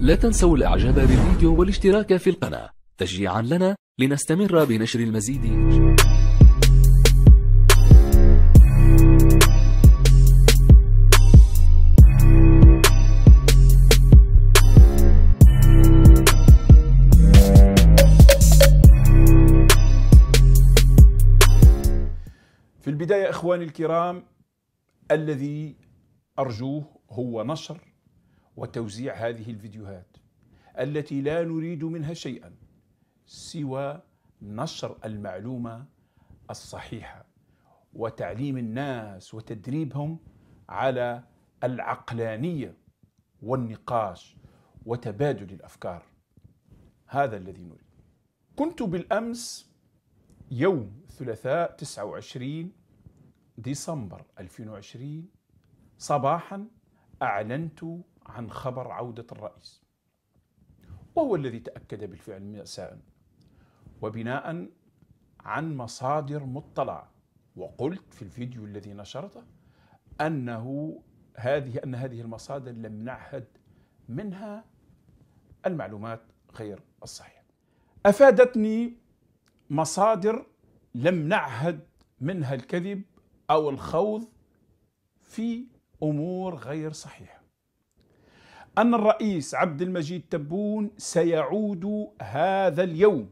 لا تنسوا الإعجاب بالفيديو والاشتراك في القناة تشجيعا لنا لنستمر بنشر المزيد في البداية إخواني الكرام الذي أرجوه هو نشر وتوزيع هذه الفيديوهات التي لا نريد منها شيئا سوى نشر المعلومه الصحيحه وتعليم الناس وتدريبهم على العقلانيه والنقاش وتبادل الافكار هذا الذي نريد كنت بالامس يوم ثلاثاء 29 ديسمبر 2020 صباحا اعلنت عن خبر عودة الرئيس وهو الذي تأكد بالفعل مساء وبناء عن مصادر مطلعة وقلت في الفيديو الذي نشرته أنه هذه أن هذه المصادر لم نعهد منها المعلومات غير الصحيحة أفادتني مصادر لم نعهد منها الكذب أو الخوض في أمور غير صحيحة أن الرئيس عبد المجيد تبون سيعود هذا اليوم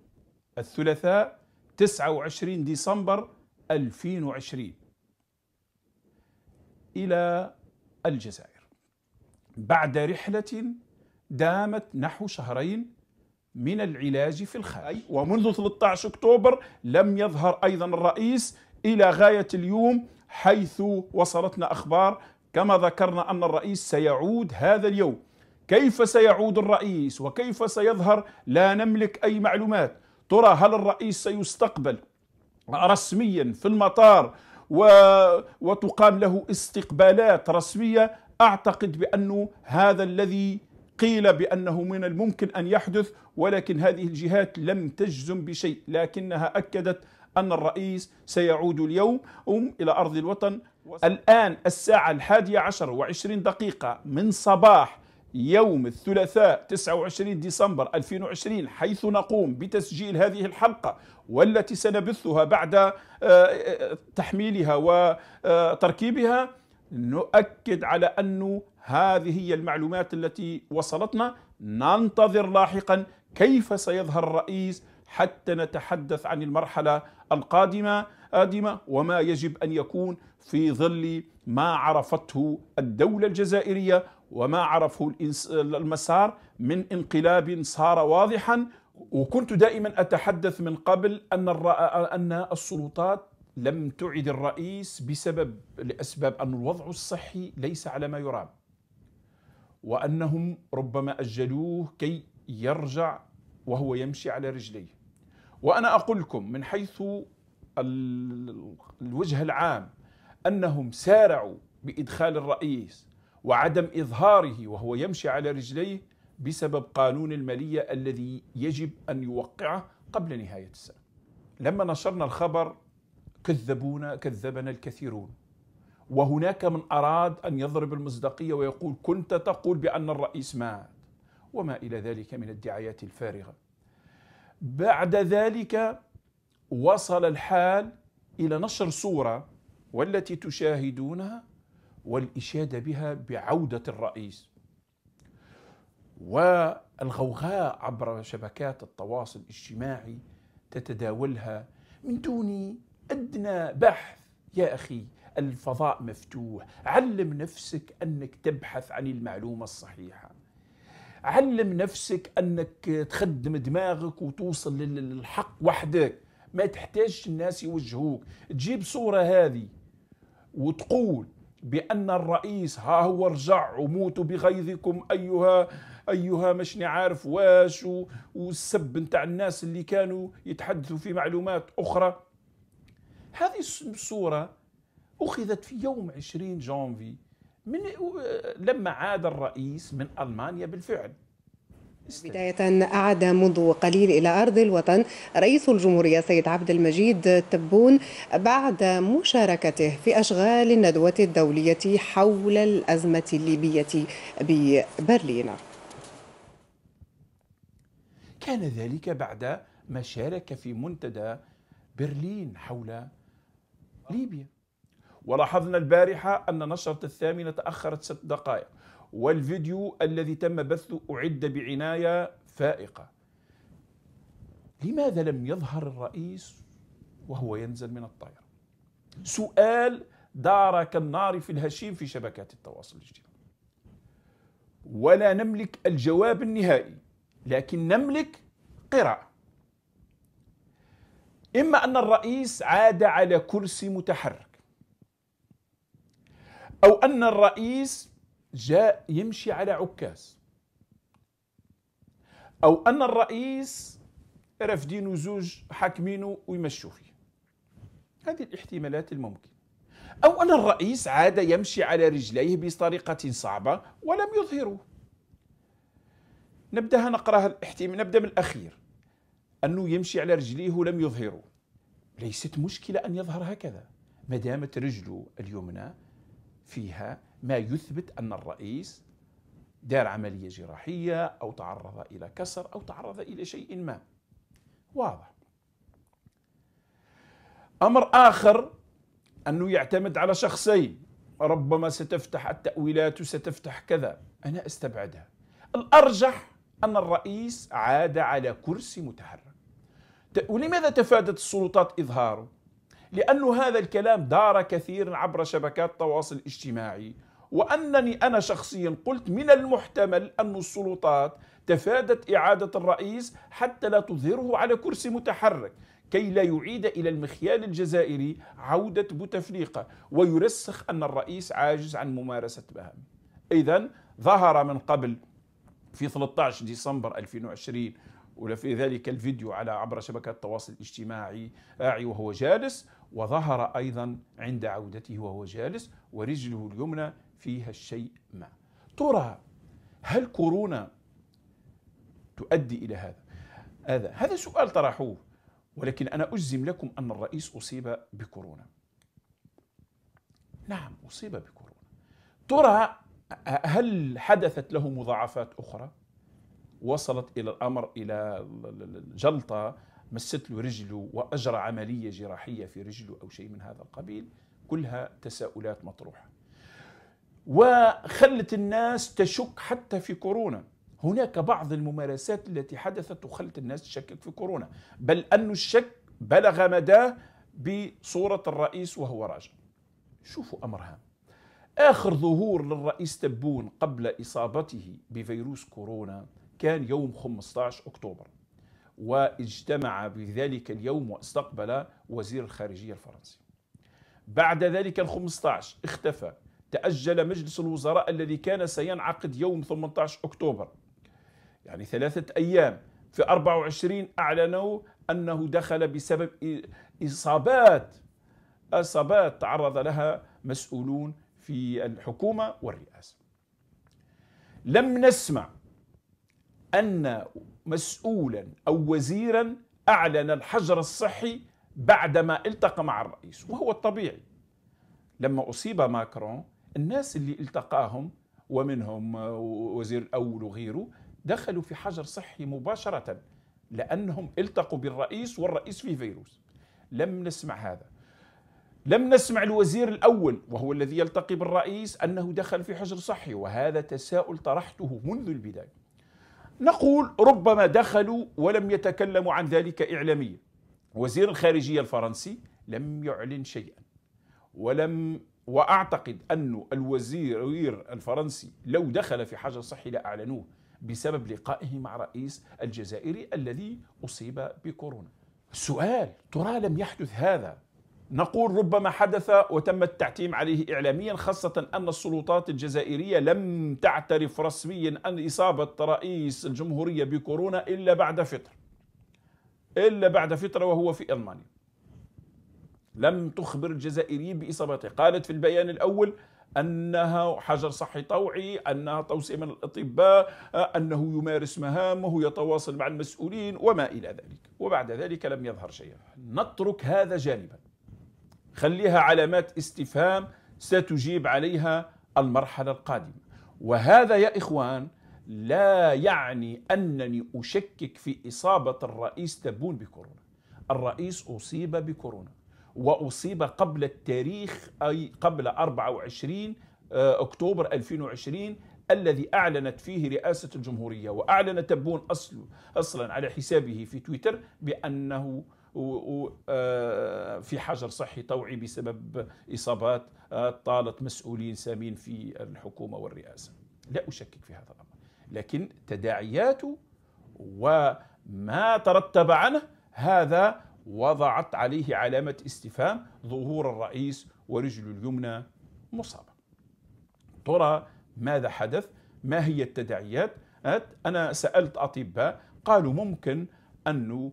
الثلاثاء 29 ديسمبر 2020 إلى الجزائر بعد رحلة دامت نحو شهرين من العلاج في الخارج ومنذ 13 أكتوبر لم يظهر أيضا الرئيس إلى غاية اليوم حيث وصلتنا أخبار كما ذكرنا أن الرئيس سيعود هذا اليوم كيف سيعود الرئيس وكيف سيظهر لا نملك أي معلومات ترى هل الرئيس سيستقبل رسميا في المطار و... وتقام له استقبالات رسمية أعتقد بأنه هذا الذي قيل بأنه من الممكن أن يحدث ولكن هذه الجهات لم تجزم بشيء لكنها أكدت أن الرئيس سيعود اليوم إلى أرض الوطن الآن الساعة الحادية عشر وعشرين دقيقة من صباح يوم الثلاثاء 29 ديسمبر 2020 حيث نقوم بتسجيل هذه الحلقة والتي سنبثها بعد آه، آه، تحميلها وتركيبها نؤكد على أن هذه هي المعلومات التي وصلتنا ننتظر لاحقا كيف سيظهر الرئيس حتى نتحدث عن المرحلة القادمة قادمة وما يجب أن يكون في ظل ما عرفته الدولة الجزائرية وما عرفه المسار من انقلاب صار واضحا وكنت دائما اتحدث من قبل ان ان السلطات لم تعد الرئيس بسبب لاسباب ان الوضع الصحي ليس على ما يرام وانهم ربما اجلوه كي يرجع وهو يمشي على رجليه وانا اقول لكم من حيث الوجه العام انهم سارعوا بادخال الرئيس وعدم إظهاره وهو يمشي على رجليه بسبب قانون المالية الذي يجب أن يوقعه قبل نهاية السنة لما نشرنا الخبر كذبونا كذبنا الكثيرون وهناك من أراد أن يضرب المصداقية ويقول كنت تقول بأن الرئيس مات وما إلى ذلك من الدعايات الفارغة بعد ذلك وصل الحال إلى نشر صورة والتي تشاهدونها والإشادة بها بعودة الرئيس والغوغاء عبر شبكات التواصل الاجتماعي تتداولها من دون أدنى بحث يا أخي الفضاء مفتوح علم نفسك أنك تبحث عن المعلومة الصحيحة علم نفسك أنك تخدم دماغك وتوصل للحق وحدك ما تحتاجش الناس يوجهوك تجيب صورة هذه وتقول بأن الرئيس ها هو رجع وموتوا بغيظكم أيها أيها مش عارف واش والسب نتاع الناس اللي كانوا يتحدثوا في معلومات أخرى هذه الصورة أخذت في يوم 20 جانفي من لما عاد الرئيس من ألمانيا بالفعل بداية أعد منذ قليل إلى أرض الوطن رئيس الجمهورية سيد عبد المجيد تبون بعد مشاركته في أشغال الندوة الدولية حول الأزمة الليبية ببرلين كان ذلك بعد ما شارك في منتدى برلين حول ليبيا ولاحظنا البارحة أن نشرة الثامنة تأخرت ست دقائق والفيديو الذي تم بثه أعد بعناية فائقة لماذا لم يظهر الرئيس وهو ينزل من الطائرة سؤال دار كالنار في الهشيم في شبكات التواصل الاجتماعي ولا نملك الجواب النهائي لكن نملك قراءة إما أن الرئيس عاد على كرسي متحرك أو أن الرئيس جاء يمشي على عكاز او ان الرئيس رافدينو زوج حاكمينو ويمشوا فيه هذه الاحتمالات الممكنه او ان الرئيس عاد يمشي على رجليه بطريقه صعبه ولم يظهره نبداها نقراها الاحتمال نبدا من الاخير انه يمشي على رجليه ولم يظهره ليست مشكله ان يظهر هكذا ما دامت رجله اليمنى فيها ما يثبت أن الرئيس دار عملية جراحية أو تعرض إلى كسر أو تعرض إلى شيء ما واضح أمر آخر أنه يعتمد على شخصين ربما ستفتح التأويلات وستفتح كذا أنا أستبعدها الأرجح أن الرئيس عاد على كرسي متحرك ولماذا تفادت السلطات إظهاره؟ لأن هذا الكلام دار كثيرا عبر شبكات التواصل الاجتماعي وأنني أنا شخصيا قلت من المحتمل أن السلطات تفادت إعادة الرئيس حتى لا تظهره على كرسي متحرك كي لا يعيد إلى المخيال الجزائري عودة بوتفليقة ويرسخ أن الرئيس عاجز عن ممارسة مهامه إذا ظهر من قبل في 13 ديسمبر 2020 ولفي ذلك الفيديو على عبر شبكة التواصل الاجتماعي وهو جالس وظهر أيضا عند عودته وهو جالس ورجله اليمنى فيها الشيء ما ترى هل كورونا تؤدي إلى هذا هذا هذا سؤال طرحوه ولكن أنا أجزم لكم أن الرئيس أصيب بكورونا نعم أصيب بكورونا ترى هل حدثت له مضاعفات أخرى وصلت إلى الأمر إلى جلطة مست له رجله وأجرى عملية جراحية في رجله أو شيء من هذا القبيل كلها تساؤلات مطروحة وخلت الناس تشك حتى في كورونا هناك بعض الممارسات التي حدثت وخلت الناس تشكك في كورونا بل أن الشك بلغ مداه بصورة الرئيس وهو راجع شوفوا أمرها آخر ظهور للرئيس تبون قبل إصابته بفيروس كورونا كان يوم 15 أكتوبر واجتمع بذلك اليوم واستقبل وزير الخارجية الفرنسي بعد ذلك ال 15 اختفى تأجل مجلس الوزراء الذي كان سينعقد يوم 18 أكتوبر يعني ثلاثة أيام في 24 أعلنوا أنه دخل بسبب إصابات إصابات تعرض لها مسؤولون في الحكومة والرئاسة لم نسمع أن مسؤولا أو وزيرا أعلن الحجر الصحي بعدما التقى مع الرئيس وهو الطبيعي لما أصيب ماكرون الناس اللي التقاهم ومنهم آه، وزير الأول وغيره دخلوا في حجر صحي مباشرة لأنهم التقوا بالرئيس والرئيس في فيروس لم نسمع هذا لم نسمع الوزير الأول وهو الذي يلتقي بالرئيس أنه دخل في حجر صحي وهذا تساؤل طرحته منذ البداية نقول ربما دخلوا ولم يتكلموا عن ذلك إعلاميا وزير الخارجية الفرنسي لم يعلن شيئا ولم واعتقد انه الوزير الفرنسي لو دخل في حجر صحي لاعلنوه بسبب لقائه مع رئيس الجزائري الذي اصيب بكورونا. السؤال ترى لم يحدث هذا نقول ربما حدث وتم التعتيم عليه اعلاميا خاصه ان السلطات الجزائريه لم تعترف رسميا ان اصابه رئيس الجمهوريه بكورونا الا بعد فتره. الا بعد فتره وهو في المانيا. لم تخبر الجزائريين باصابته، قالت في البيان الاول انها حجر صحي طوعي، انها توصيه من الاطباء، انه يمارس مهامه، يتواصل مع المسؤولين وما الى ذلك، وبعد ذلك لم يظهر شيئا. نترك هذا جانبا. خليها علامات استفهام ستجيب عليها المرحله القادمه. وهذا يا اخوان لا يعني انني اشكك في اصابه الرئيس تبون بكورونا. الرئيس اصيب بكورونا. وأصيب قبل التاريخ أي قبل 24 آه، أكتوبر 2020 الذي أعلنت فيه رئاسة الجمهورية وأعلن تبون أصل أصلا على حسابه في تويتر بأنه آه، في حجر صحي طوعي بسبب إصابات آه، طالت مسؤولين سامين في الحكومة والرئاسة لا أشكك في هذا الأمر لكن تداعياته وما ترتب عنه هذا وضعت عليه علامة استفهام ظهور الرئيس ورجل اليمنى مصابة ترى ماذا حدث ما هي التداعيات أنا سألت أطباء قالوا ممكن أنه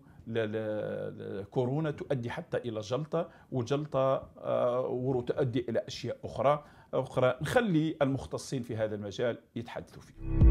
كورونا تؤدي حتى إلى جلطة وجلطة آه، وتؤدي إلى أشياء أخرى أخرى نخلي المختصين في هذا المجال يتحدثوا فيه